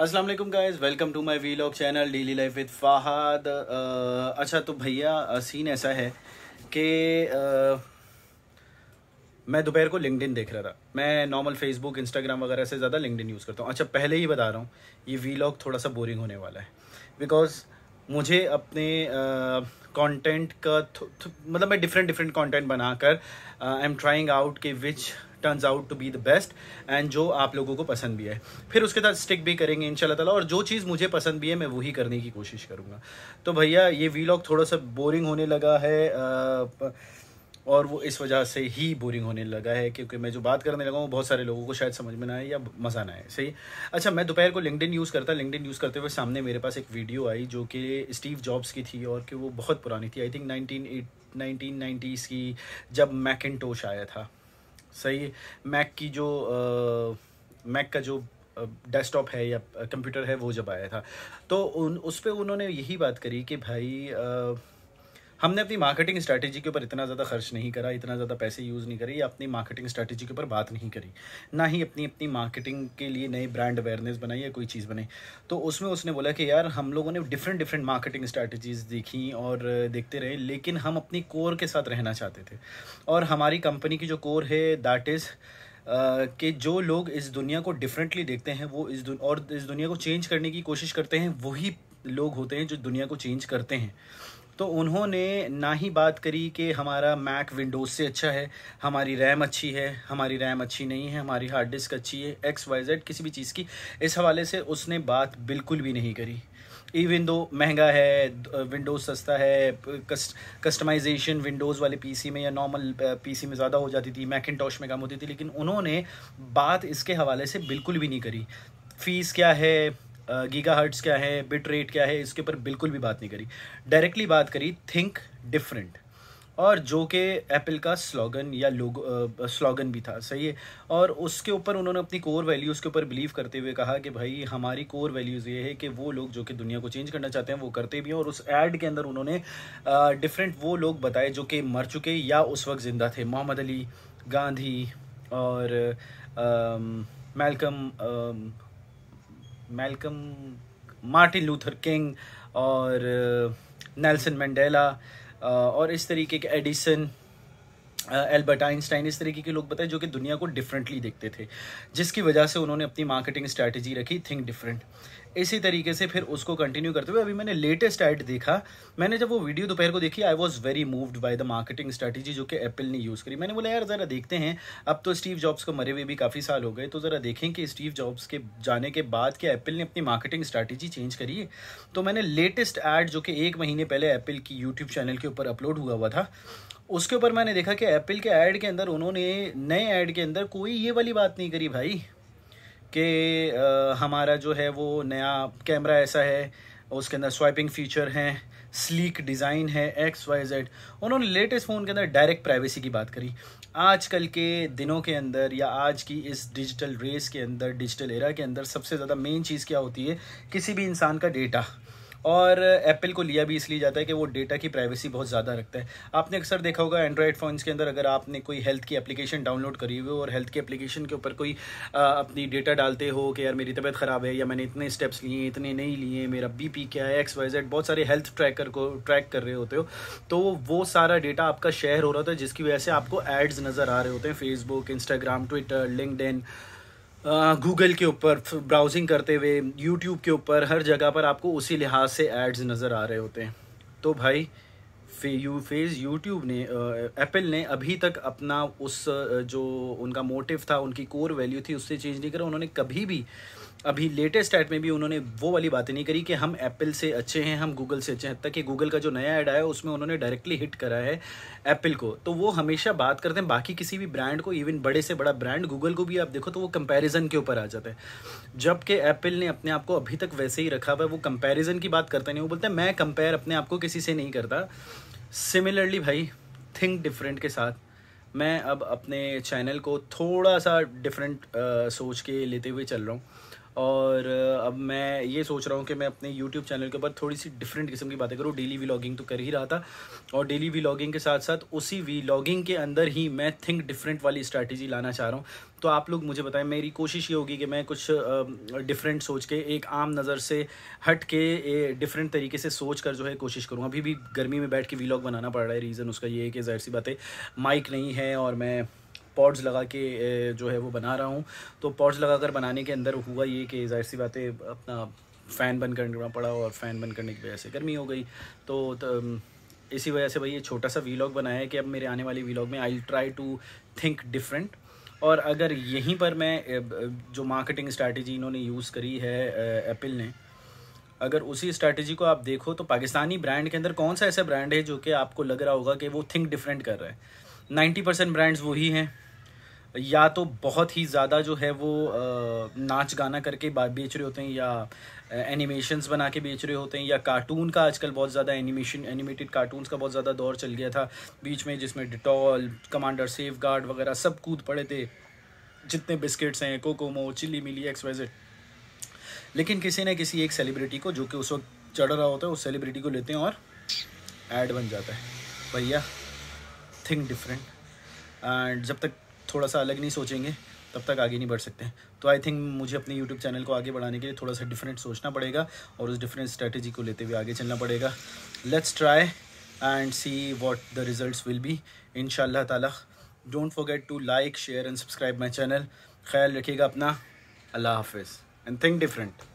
अस्सलाम वालेकुम guys welcome to my vlog channel daily life with Fahad अच्छा तो भैया सीन ऐसा है कि मैं दोपहर को लिंकडिन देख रहा था मैं नॉर्मल फेसबुक इंस्टाग्राम वगैरह से ज़्यादा लिंकडिन यूज़ करता हूँ अच्छा पहले ही बता रहा हूँ ये वीलॉग थोड़ा सा बोरिंग होने वाला है बिकॉज मुझे अपने कंटेंट का मतलब मैं डिफरेंट डिफरेंट कंटेंट बनाकर आई एम ट्राइंग आउट कि which turns out to be the best and जो आप लोगों को पसंद भी है फिर उसके साथ स्टिक भी करेंगे इन ताला और जो चीज़ मुझे पसंद भी है मैं वही करने की कोशिश करूँगा तो भैया ये वीलॉग थोड़ा सा बोरिंग होने लगा है आ, और वो इस वजह से ही बोरिंग होने लगा है क्योंकि मैं जो बात करने लगा हूँ बहुत सारे लोगों को शायद समझ में ना आए या मज़ा ना आए सही अच्छा मैं दोपहर को लिंकडिन यूज़ करता लिंकडिन यूज़ करते हुए सामने मेरे पास एक वीडियो आई जो कि स्टीव जॉब्स की थी और कि वो बहुत पुरानी थी I think nineteen eight nineteen की जब मैकिन आया था सही है मैक की जो मैक का जो डेस्कटॉप है या कंप्यूटर है वो जब आया था तो उन उस पर उन्होंने यही बात करी कि भाई आ, हमने अपनी मार्केटिंग स्ट्रैटेजी के ऊपर इतना ज़्यादा खर्च नहीं करा इतना ज़्यादा पैसे यूज़ नहीं करे या अपनी मार्केटिंग स्ट्रैटेजी के ऊपर बात नहीं करी ना ही अपनी अपनी मार्केटिंग के लिए नए ब्रांड अवेयरनेस बनाई या कोई चीज़ बने तो उसमें उसने बोला कि यार हम लोगों ने डिफरेंट डिफरेंट मार्केटिंग स्ट्रैटेजीज़ देखी और देखते रहे लेकिन हम अपनी कोर के साथ रहना चाहते थे और हमारी कंपनी की जो कोर है दैट इज़ Uh, कि जो लोग इस दुनिया को डिफरेंटली देखते हैं वो इस और इस दुनिया को चेंज करने की कोशिश करते हैं वही लोग होते हैं जो दुनिया को चेंज करते हैं तो उन्होंने ना ही बात करी कि हमारा मैक विंडोज़ से अच्छा है हमारी रैम अच्छी है हमारी रैम अच्छी नहीं है हमारी हार्ड डिस्क अच्छी है एक्स वाई जेड किसी भी चीज़ की इस हवाले से उसने बात बिल्कुल भी नहीं करी ई विंडो महंगा है विंडोज़ सस्ता है कस्ट, कस्टमाइजेशन विंडोज़ वाले पीसी में या नॉर्मल पीसी में ज़्यादा हो जाती थी मैकिनटॉश में कम होती थी लेकिन उन्होंने बात इसके हवाले से बिल्कुल भी नहीं करी फ़ीस क्या है गीगा हर्ट्स क्या है बिट रेट क्या है इसके ऊपर बिल्कुल भी बात नहीं करी डायरेक्टली बात करी थिंक डिफरेंट और जो कि एप्पल का स्लोगन या लोगो स्लोगन भी था सही है और उसके ऊपर उन्होंने अपनी कोर वैल्यूज़ के ऊपर बिलीव करते हुए कहा कि भाई हमारी कोर वैल्यूज़ ये है कि वो लोग जो कि दुनिया को चेंज करना चाहते हैं वो करते भी हैं और उस एड के अंदर उन्होंने डिफरेंट वो लोग बताए जो कि मर चुके या उस वक्त ज़िंदा थे मोहम्मद अली गांधी और Malcolm Malcolm Martin Luther King और नेल्सन uh, मंडेला uh, और इस तरीके के एडिसन एल्बर्ट आइंस्टाइन इस तरीके के लोग बताए जो कि दुनिया को डिफरेंटली देखते थे जिसकी वजह से उन्होंने अपनी मार्केटिंग स्ट्रैटेजी रखी थिंक डिफरेंट इसी तरीके से फिर उसको कंटिन्यू करते हुए अभी मैंने लेटेस्ट ऐड देखा मैंने जब वो वीडियो दोपहर को देखी I was very moved by the marketing strategy जो कि एप्पल ने यूज़ करी मैंने बोला यार ज़रा देखते हैं अब तो स्टीव जॉब्स को मरे हुए भी काफ़ी साल हो गए तो ज़रा देखें कि स्टीव जॉब्स के जाने के बाद क्या एप्पल ने अपनी मार्केटिंग स्ट्रैटेजी चेंज करी है तो मैंने लेटेस्ट ऐड जो कि एक महीने पहले एप्पल की यूट्यूब चैनल के ऊपर अपलोड हुआ हुआ था उसके ऊपर मैंने देखा कि एप्पल के ऐड के अंदर उन्होंने नए ऐड के अंदर कोई ये वाली बात नहीं करी भाई कि हमारा जो है वो नया कैमरा ऐसा है उसके अंदर स्वाइपिंग फीचर हैं स्लीक डिज़ाइन है एक्स वाई जेड उन्होंने लेटेस्ट फ़ोन के अंदर डायरेक्ट प्राइवेसी की बात करी आजकल के दिनों के अंदर या आज की इस डिजिटल रेस के अंदर डिजिटल एरा के अंदर सबसे ज़्यादा मेन चीज़ क्या होती है किसी भी इंसान का डेटा और एप्पल को लिया भी इसलिए जाता है कि वो डेटा की प्राइवेसी बहुत ज़्यादा रखता है आपने अक्सर देखा होगा एंड्रॉयड फ़ोन्स के अंदर अगर आपने कोई हेल्थ की एप्लीकेशन डाउनलोड करी हुई और हेल्थ की एप्लीकेशन के ऊपर कोई आ, अपनी डेटा डालते हो कि यार मेरी तबीयत ख़राब है या मैंने इतने स्टेप्स लिए इतने नहीं लिए मेरा पी क्या है एक्स वाई जेड बहुत सारे हेल्थ ट्रैकर को ट्रैक कर रहे होते हो तो वो सारा डेटा आपका शेयर हो रहा था जिसकी वजह से आपको एड्स नज़र आ रहे होते हैं Facebook Instagram Twitter LinkedIn Google के ऊपर ब्राउजिंग करते हुए यूट्यूब के ऊपर हर जगह पर आपको उसी लिहाज से एड्स नज़र आ रहे होते हैं तो भाई फे यू फेज यूट्यूब ने एप्पल ने अभी तक अपना उस जो उनका मोटिव था उनकी कोर वैल्यू थी उससे चेंज नहीं करा उन्होंने कभी भी अभी लेटेस्ट ऐड में भी उन्होंने वो वाली बातें नहीं करी कि हम एप्पल से अच्छे हैं हम गूगल से अच्छे हैं तक कि गूगल का जो नया ऐड आया उसमें उन्होंने डायरेक्टली हिट करा है एप्पल को तो वो हमेशा बात करते हैं बाकी किसी भी ब्रांड को इवन बड़े से बड़ा ब्रांड गूगल को भी आप देखो तो वो कंपेरिजन के ऊपर आ जाते हैं जबकि एप्पल ने अपने आप को अभी तक वैसे ही रखा हुआ है वो कंपेरिजन की बात करते नहीं वो बोलते हैं मैं कंपेयर अपने आप को किसी से नहीं करता सिमिलरली भाई थिंक डिफरेंट के साथ मैं अब अपने चैनल को थोड़ा सा डिफरेंट सोच के लेते हुए चल रहा हूँ और अब मैं ये सोच रहा हूँ कि मैं अपने YouTube चैनल के ऊपर थोड़ी सी डिफरेंट किस्म की बातें करूँ डेली व्लॉगिंग तो कर ही रहा था और डेली व्लॉगिंग के साथ साथ उसी व्लॉगिंग के अंदर ही मैं थिंक डिफरेंट वाली स्ट्रैटेजी लाना चाह रहा हूँ तो आप लोग मुझे बताएं मेरी कोशिश ये होगी कि मैं कुछ डिफरेंट सोच के एक आम नज़र से हट के डिफरेंट तरीके से सोच कर जो है कोशिश करूँ अभी भी गर्मी में बैठ के वीलॉग बनाना पड़ रहा है रीज़न उसका ये है कि जाहिर सी बात है माइक नहीं है और मैं पॉड्स लगा के जो है वो बना रहा हूँ तो पॉड्स लगा कर बनाने के अंदर हुआ ये कि जाहिर सी बातें अपना फ़ैन बंद करना पड़ा और फ़ैन बंद करने की वजह से गर्मी हो गई तो, तो इसी वजह से भाई ये छोटा सा वीलॉग बनाया है कि अब मेरे आने वाले वीलॉग में I try to think different और अगर यहीं पर मैं जो मार्केटिंग स्ट्रैटेजी इन्होंने यूज़ करी है एप्पल ने अगर उसी स्ट्रैटेजी को आप देखो तो पाकिस्तानी ब्रांड के अंदर कौन सा ऐसा ब्रांड है जो कि आपको लग रहा होगा कि वो थिंक डिफरेंट कर रहा है नाइन्टी परसेंट ब्रांड्स वही हैं या तो बहुत ही ज़्यादा जो है वो नाच गाना करके बेच रहे होते हैं या एनिमेशंस बना के बेच रहे होते हैं या कार्टून का आजकल बहुत ज़्यादा एनिमेशन एनिमेटेड कार्टून्स का बहुत ज़्यादा दौर चल गया था बीच में जिसमें डिटॉल कमांडर सेफ गार्ड वगैरह सब कूद पड़े थे जितने बिस्किट्स हैं कोकोमो चिल्ली मिली एक्स वेजेट लेकिन किसी न किसी एक सेलिब्रिटी को जो कि उस वक्त चढ़ रहा होता है उस सेलिब्रिटी को लेते हैं और ऐड बन जाता है भैया थिंक डिफरेंट एंड जब तक थोड़ा सा अलग नहीं सोचेंगे तब तक आगे नहीं बढ़ सकते तो आई थिंक मुझे अपने यूट्यूब चैनल को आगे बढ़ाने के लिए थोड़ा सा डिफरेंट सोचना पड़ेगा और उस डिफरेंट स्ट्रैटेजी को लेते हुए आगे चलना पड़ेगा let's try and see what the result will be इन शाह don't forget to like share and subscribe my channel ख्याल रखिएगा अपना अल्लाह हाफिज़ एंड थिंक डिफरेंट